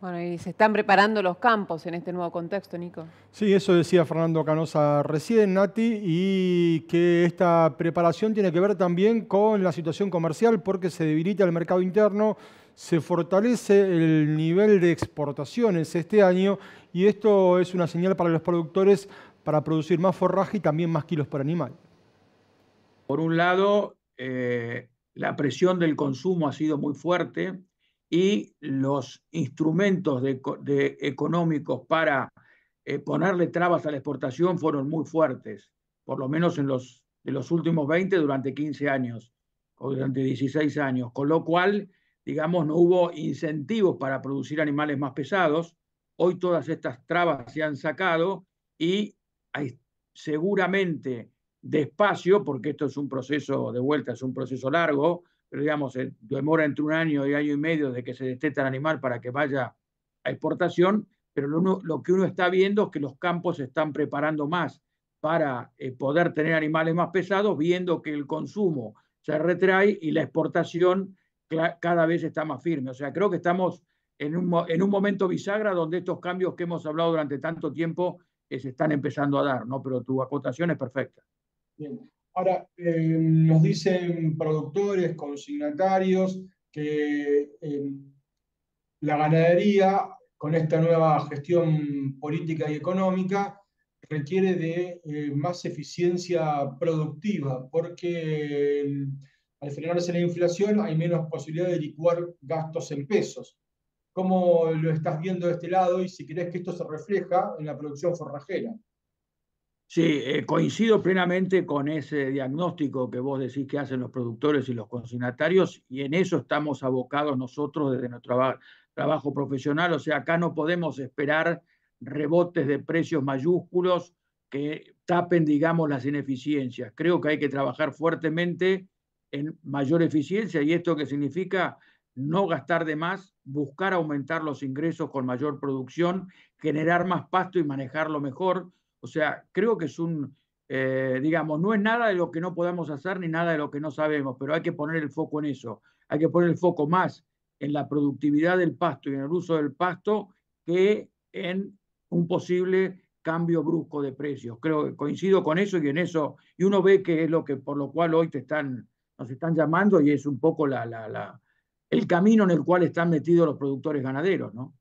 Bueno, y se están preparando los campos en este nuevo contexto, Nico. Sí, eso decía Fernando Canosa recién, Nati, y que esta preparación tiene que ver también con la situación comercial porque se debilita el mercado interno, se fortalece el nivel de exportaciones este año y esto es una señal para los productores para producir más forraje y también más kilos por animal. Por un lado, eh, la presión del consumo ha sido muy fuerte, y los instrumentos económicos para eh, ponerle trabas a la exportación fueron muy fuertes, por lo menos en los, últimos 20 durante 15 años o durante 16 años, con lo cual, digamos, no hubo incentivos para producir animales más pesados. Hoy todas estas trabas se han sacado y seguramente despacio, porque esto es un proceso de vuelta, es un proceso largo, pero digamos, eh, demora entre un año y año y medio de que se desteta el animal para que vaya a exportación, pero lo, lo que uno está viendo es que los campos se están preparando más para eh, poder tener animales más pesados, viendo que el consumo se retrae y la exportación cada vez está más firme. O sea, creo que estamos en un, en un momento bisagra donde estos cambios que hemos hablado durante tanto tiempo eh, se están empezando a dar, ¿no? Pero tu acotación es perfecta. Bien. Ahora, eh, nos dicen productores, consignatarios, que eh, la ganadería, con esta nueva gestión política y económica, requiere de eh, más eficiencia productiva, porque al frenarse la inflación hay menos posibilidad de licuar gastos en pesos. ¿Cómo lo estás viendo de este lado y si crees que esto se refleja en la producción forrajera? Sí, eh, coincido plenamente con ese diagnóstico que vos decís que hacen los productores y los consignatarios, y en eso estamos abocados nosotros desde nuestro trabajo profesional. O sea, acá no podemos esperar rebotes de precios mayúsculos que tapen, digamos, las ineficiencias. Creo que hay que trabajar fuertemente en mayor eficiencia y esto que significa no gastar de más, buscar aumentar los ingresos con mayor producción, generar más pasto y manejarlo mejor o sea, creo que es un, eh, digamos, no es nada de lo que no podamos hacer ni nada de lo que no sabemos, pero hay que poner el foco en eso. Hay que poner el foco más en la productividad del pasto y en el uso del pasto que en un posible cambio brusco de precios. Creo que coincido con eso y en eso, y uno ve que es lo que por lo cual hoy te están, nos están llamando y es un poco la, la, la el camino en el cual están metidos los productores ganaderos, ¿no?